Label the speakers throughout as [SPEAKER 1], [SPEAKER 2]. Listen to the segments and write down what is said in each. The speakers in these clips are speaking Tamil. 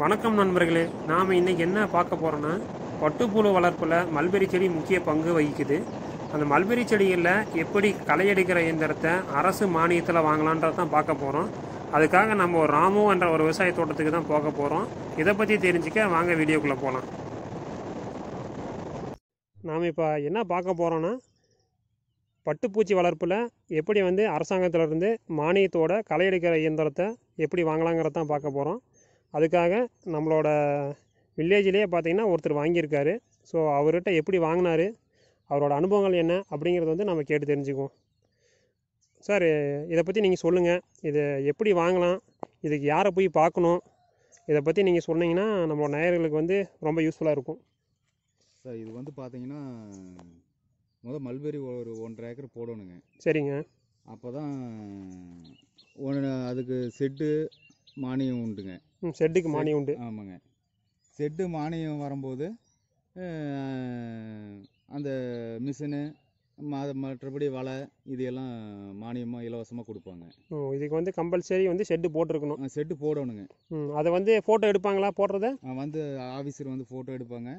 [SPEAKER 1] வணக்கம் நண்பர்களே நாம் இன்றைக்கி என்ன பார்க்க போகிறோன்னா பட்டுப்புழு வளர்ப்பில் மல்பெரி செடி முக்கிய பங்கு வகிக்குது அந்த மல்பெரி செடிகளில் எப்படி களையெடுக்கிற இயந்திரத்தை அரசு மானியத்தில் வாங்கலான்றது தான் பார்க்க போகிறோம் அதுக்காக நம்ம ஒரு ராமு என்ற ஒரு விவசாய தோட்டத்துக்கு தான் போக போகிறோம் இதை பற்றி தெரிஞ்சுக்க வாங்க வீடியோக்குள்ளே போகலாம் நாம் இப்போ என்ன பார்க்க போகிறோன்னா பட்டுப்பூச்சி வளர்ப்பில் எப்படி வந்து அரசாங்கத்திலிருந்து மானியத்தோட களை எடுக்கிற இயந்திரத்தை எப்படி வாங்கலாங்கிறதான் பார்க்க போகிறோம் அதுக்காக நம்மளோட வில்லேஜ்லேயே பார்த்திங்கன்னா ஒருத்தர் வாங்கியிருக்காரு ஸோ அவர்கிட்ட எப்படி வாங்கினாரு அவரோட அனுபவங்கள் என்ன அப்படிங்கிறது வந்து நம்ம கேட்டு தெரிஞ்சுக்குவோம் சார் இதை பற்றி நீங்கள் சொல்லுங்கள் இது எப்படி வாங்கலாம் இதுக்கு யாரை போய் பார்க்கணும் இதை பற்றி நீங்கள் சொன்னீங்கன்னா நம்மளோட நேயர்களுக்கு வந்து ரொம்ப யூஸ்ஃபுல்லாக இருக்கும்
[SPEAKER 2] சார் இது வந்து பார்த்தீங்கன்னா முதல் மல்பெரி ஒரு ஒன்றரை ஏக்கர் போடணுங்க சரிங்க அப்போ தான் ஒன்று அதுக்கு செட்டு மானியம் உண்டுங்க செட்டுக்கு மானியம் உண்டு ஆமாங்க செட்டு மானியம் வரும்போது அந்த மிஷினு மற்றபடி வலை இது எல்லாம் மானியமாக இலவசமாக கொடுப்பாங்க
[SPEAKER 1] இதுக்கு வந்து கம்பல்சரி வந்து ஷெட்டு போட்டிருக்கணும் செட்டு போடணுங்க அதை வந்து ஃபோட்டோ எடுப்பாங்களா போடுறத
[SPEAKER 2] வந்து ஆஃபீஸர் வந்து ஃபோட்டோ எடுப்பாங்க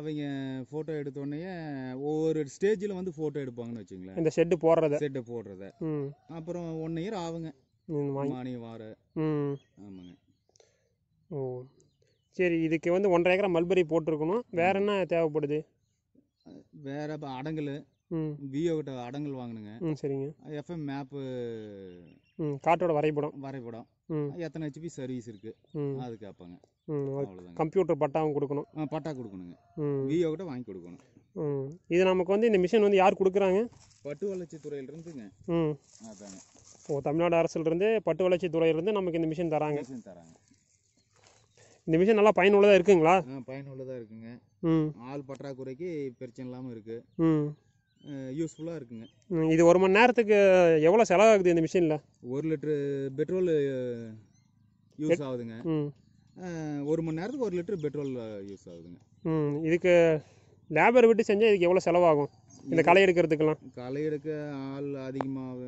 [SPEAKER 2] அவங்க ஃபோட்டோ எடுத்தோடனே ஒவ்வொரு ஸ்டேஜில் வந்து ஃபோட்டோ எடுப்பாங்கன்னு வச்சுங்களேன் இந்த ஷெட்டு போடுறத செட்டு போடுறத அப்புறம் ஒன் இயர் ஆகுங்க மானியம் வார ம் ஆமாங்க
[SPEAKER 1] ஓ சரி இதுக்கு வந்து ஒன்றரை ஏக்கரா மல்பெரி போட்டிருக்கணும் வேறு என்ன தேவைப்படுது
[SPEAKER 2] வேறு இப்போ அடங்கல் விஓ கிட்ட அடங்கல் வாங்கினுங்க ம் சரிங்க எஃப்எம் மேப்பு
[SPEAKER 1] ம் காட்டோட வரைபடம்
[SPEAKER 2] வரைபடம் எத்தனை ஹெச்பி சர்வீஸ் இருக்கு அது கேட்பாங்க
[SPEAKER 1] கம்ப்யூட்டர் பட்டாவும் கொடுக்கணும்
[SPEAKER 2] பட்டா கொடுக்கணுங்க விஓ கிட்ட வாங்கி கொடுக்கணும்
[SPEAKER 1] ம் இது நமக்கு வந்து இந்த மிஷின் வந்து யார் கொடுக்குறாங்க
[SPEAKER 2] பட்டு வளர்ச்சி இருந்துங்க ம் அதாங்க
[SPEAKER 1] ஓ தமிழ்நாடு அரசுலேருந்து பட்டு வளர்ச்சி துறையிலேருந்து நமக்கு இந்த மிஷின் தராங்க தராங்க இந்த மிஷின் நல்லா பயனுள்ளதாக இருக்குங்களா
[SPEAKER 2] பயனுள்ளதாக இருக்குங்க ஆள் பற்றாக்குறைக்கு பிரச்சனை இல்லாமல்
[SPEAKER 1] இருக்குது
[SPEAKER 2] யூஸ்ஃபுல்லாக இருக்குங்க
[SPEAKER 1] இது ஒரு மணி நேரத்துக்கு எவ்வளோ செலவாகுது இந்த மிஷினில்
[SPEAKER 2] ஒரு லிட்ரு பெட்ரோல் யூஸ் ஆகுதுங்க ஒரு மணி நேரத்துக்கு ஒரு லிட்ரு பெட்ரோல் யூஸ் ஆகுதுங்க
[SPEAKER 1] ம் இதுக்கு லேபர் விட்டு செஞ்சால் இதுக்கு எவ்வளோ செலவாகும் இந்த களை எடுக்கிறதுக்கெல்லாம்
[SPEAKER 2] களை எடுக்க ஆள் அதிகமாக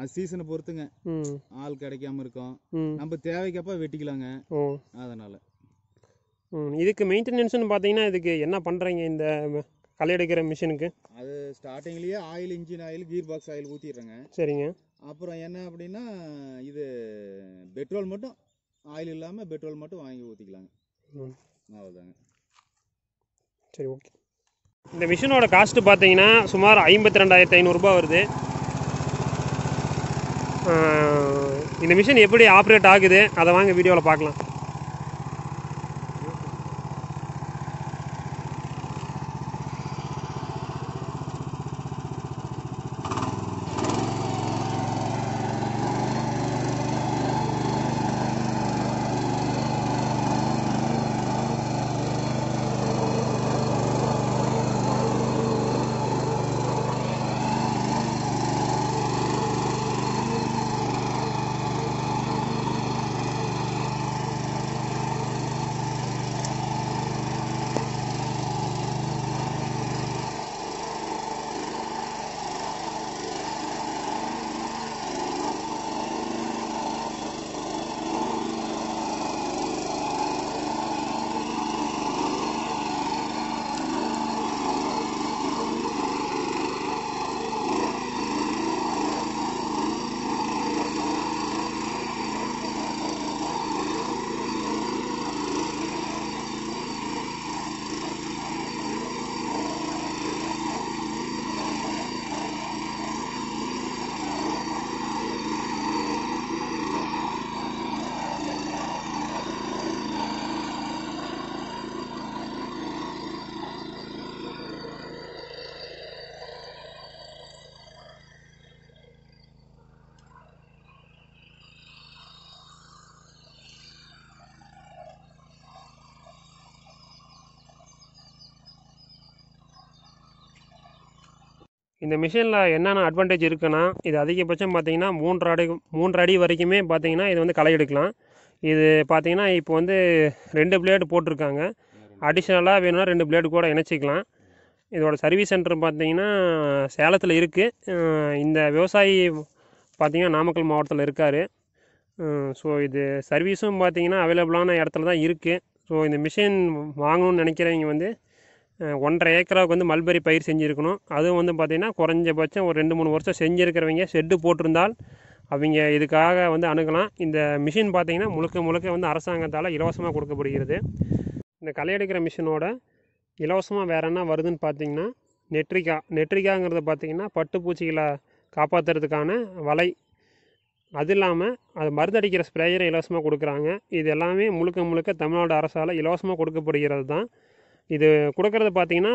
[SPEAKER 2] அது சீசனை பொறுத்துங்க ஆள் கிடைக்காம இருக்கும் நம்ம தேவைக்கப்ப வெட்டிக்கலாங்க அதனால
[SPEAKER 1] இதுக்கு மெயின்டெனன்ஸ்னு பார்த்தீங்கன்னா இதுக்கு என்ன பண்ணுறீங்க இந்த களை எடுக்கிற மிஷினுக்கு
[SPEAKER 2] அது ஸ்டார்டிங்லேயே oil engine oil gear box oil ஊற்றிடுறேங்க சரிங்க அப்புறம் என்ன அப்படின்னா இது பெட்ரோல் மட்டும் ஆயில் இல்லாமல் பெட்ரோல் மட்டும் வாங்கி ஊற்றிக்கலாங்க அவ்வளோதாங்க
[SPEAKER 1] சரி ஓகே இந்த மிஷினோட காஸ்ட்டு பார்த்தீங்கன்னா சுமார் ஐம்பத்தி ரெண்டாயிரத்தி ஐநூறுரூபா வருது இந்த மிஷின் எப்படி ஆப்ரேட் ஆகுது அதை வாங்க வீடியோவில் பார்க்கலாம் இந்த மிஷினில் என்னென்ன அட்வான்டேஜ் இருக்குன்னா இது அதிகபட்சம் பார்த்தீங்கன்னா மூன்று அடி மூன்று அடி வரைக்குமே பார்த்தீங்கன்னா இது வந்து களை எடுக்கலாம் இது பார்த்திங்கன்னா இப்போ வந்து ரெண்டு பிளேடு போட்டிருக்காங்க அடிஷ்னலாக வேணும்னா ரெண்டு பிளேடு கூட இணைச்சிக்கலாம் இதோட சர்வீஸ் சென்டர் பார்த்திங்கன்னா சேலத்தில் இருக்குது இந்த விவசாயி பார்த்திங்கன்னா நாமக்கல் மாவட்டத்தில் இருக்கார் ஸோ இது சர்வீஸும் பார்த்தீங்கன்னா அவைலபிளான இடத்துல தான் இருக்குது ஸோ இந்த மிஷின் வாங்கணும்னு நினைக்கிறவங்க வந்து ஒன்றரை ஏக்கராவுக்கு வந்து மல்பெரி பயிர் செஞ்சுருக்கணும் அதுவும் வந்து பார்த்திங்கன்னா குறைஞ்சபட்சம் ஒரு ரெண்டு மூணு வருஷம் செஞ்சுருக்கிறவங்க ஷெட்டு போட்டிருந்தால் அவங்க இதுக்காக வந்து அணுகலாம் இந்த மிஷின் பார்த்திங்கன்னா முழுக்க முழுக்க வந்து அரசாங்கத்தால் இலவசமாக கொடுக்கப்படுகிறது இந்த களை எடுக்கிற மிஷினோட இலவசமாக வேறு என்ன வருதுன்னு பார்த்தீங்கன்னா நெட்ரிக்கா நெற்றிக்காங்கிறத பார்த்திங்கன்னா பட்டுப்பூச்சிகளை காப்பாற்றுறதுக்கான வலை அது இல்லாமல் அது மருந்தடிக்கிற ஸ்ப்ரேயரை இலவசமாக கொடுக்குறாங்க இது எல்லாமே முழுக்க முழுக்க தமிழ்நாடு அரசால் இலவசமாக கொடுக்கப்படுகிறது தான் இது கொடுக்கறது பார்த்திங்கன்னா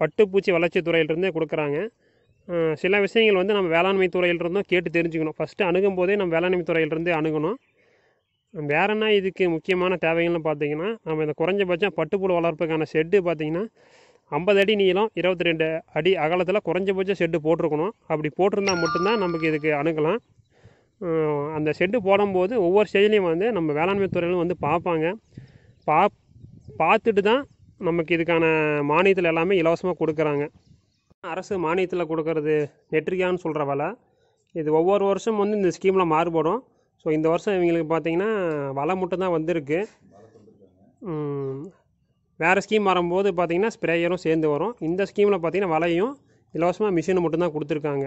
[SPEAKER 1] பட்டுப்பூச்சி வளர்ச்சி துறையிலிருந்தே கொடுக்குறாங்க சில விஷயங்கள் வந்து நம்ம வேளாண்மை துறையிலிருந்தும் கேட்டு தெரிஞ்சுக்கணும் ஃபஸ்ட்டு அணுகும் போதே நம்ம வேளாண்மை துறையிலிருந்தே அணுகணும் என்ன இதுக்கு முக்கியமான தேவைகள்னு பார்த்தீங்கன்னா நம்ம இந்த குறைஞ்சபட்சம் பட்டுப்புழு வளர்ப்புக்கான ஷெட்டு பார்த்திங்கன்னா ஐம்பது அடி நீளம் இருபத்தி ரெண்டு அடி அகலத்தில் குறைஞ்சபட்சம் ஷெட்டு போட்டிருக்கணும் அப்படி போட்டிருந்தால் மட்டும்தான் நமக்கு இதுக்கு அணுகலாம் அந்த ஷெட்டு போடும்போது ஒவ்வொரு ஸ்டேஜ்லேயும் வந்து நம்ம வேளாண்மை துறையிலும் வந்து பார்ப்பாங்க பா பார்த்துட்டு தான் நமக்கு இதுக்கான மானியத்தில் எல்லாமே இலவசமாக கொடுக்குறாங்க அரசு மானியத்தில் கொடுக்கறது நெற்றிகான்னு சொல்கிற வலை இது ஒவ்வொரு வருஷம் வந்து இந்த ஸ்கீமில் மாறுபடும் ஸோ இந்த வருஷம் இவங்களுக்கு பார்த்திங்கன்னா வலை மட்டும் தான் வந்திருக்கு வேறு ஸ்கீம் வரும்போது பார்த்திங்கன்னா ஸ்ப்ரேயரும் சேர்ந்து வரும் இந்த ஸ்கீமில் பார்த்திங்கன்னா வலையும் இலவசமாக மிஷினை மட்டும்தான் கொடுத்துருக்காங்க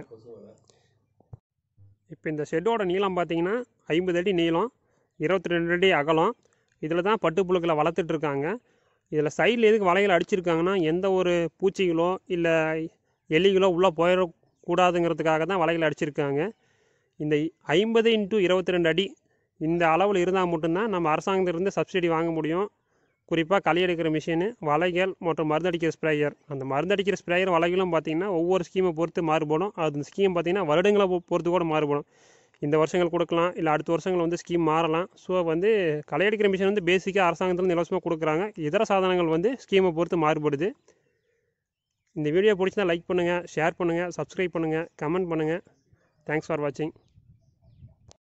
[SPEAKER 1] இப்போ இந்த ஷெட்டோட நீளம் பார்த்திங்கன்னா ஐம்பது அடி நீளம் இருபத்தி ரெண்டு அடி அகலம் இதில் தான் பட்டுப்புழுக்களை வளர்த்துட்ருக்காங்க இதில் சைடில் எதுக்கு வலைகள் அடிச்சிருக்காங்கன்னா எந்த ஒரு பூச்சிகளோ இல்லை எலிகளோ உள்ளே போயிடக்கூடாதுங்கிறதுக்காக தான் வலைகள் அடிச்சிருக்காங்க இந்த ஐம்பது இன்ட்டு இருபத்தி ரெண்டு அடி இந்த அளவில் இருந்தால் மட்டும்தான் நம்ம அரசாங்கத்திலிருந்து சப்சிடி வாங்க முடியும் குறிப்பாக களை எடுக்கிற மிஷினு வலைகள் மற்றும் மருந்தடிக்கிற ஸ்ப்ரேயர் அந்த மருந்தடிக்கிற ஸ்ப்ரேயர் வலைகளும் பார்த்திங்கன்னா ஒவ்வொரு ஸ்கீமை பொறுத்து மாறுபடும் அது ஸ்கீம் பார்த்திங்கன்னா வருடங்களை பொறுத்து கூட மாறுபடும் இந்த வருஷங்கள் கொடுக்கலாம் இல்லை அடுத்த வருஷங்கள் வந்து ஸ்கீம் மாறலாம் ஸோ வந்து களை எடுக்கிற மிஷின் வந்து பேசிக்காக அரசாங்கத்தில் இலவசமாக கொடுக்குறாங்க இதர சாதனங்கள் வந்து ஸ்கீமை பொறுத்து மாறுபடுது இந்த வீடியோ பிடிச்சிருந்தால் லைக் பண்ணுங்கள் ஷேர் பண்ணுங்கள் சப்ஸ்கிரைப் பண்ணுங்கள் கமெண்ட் பண்ணுங்கள் தேங்க்ஸ் ஃபார் வாட்சிங்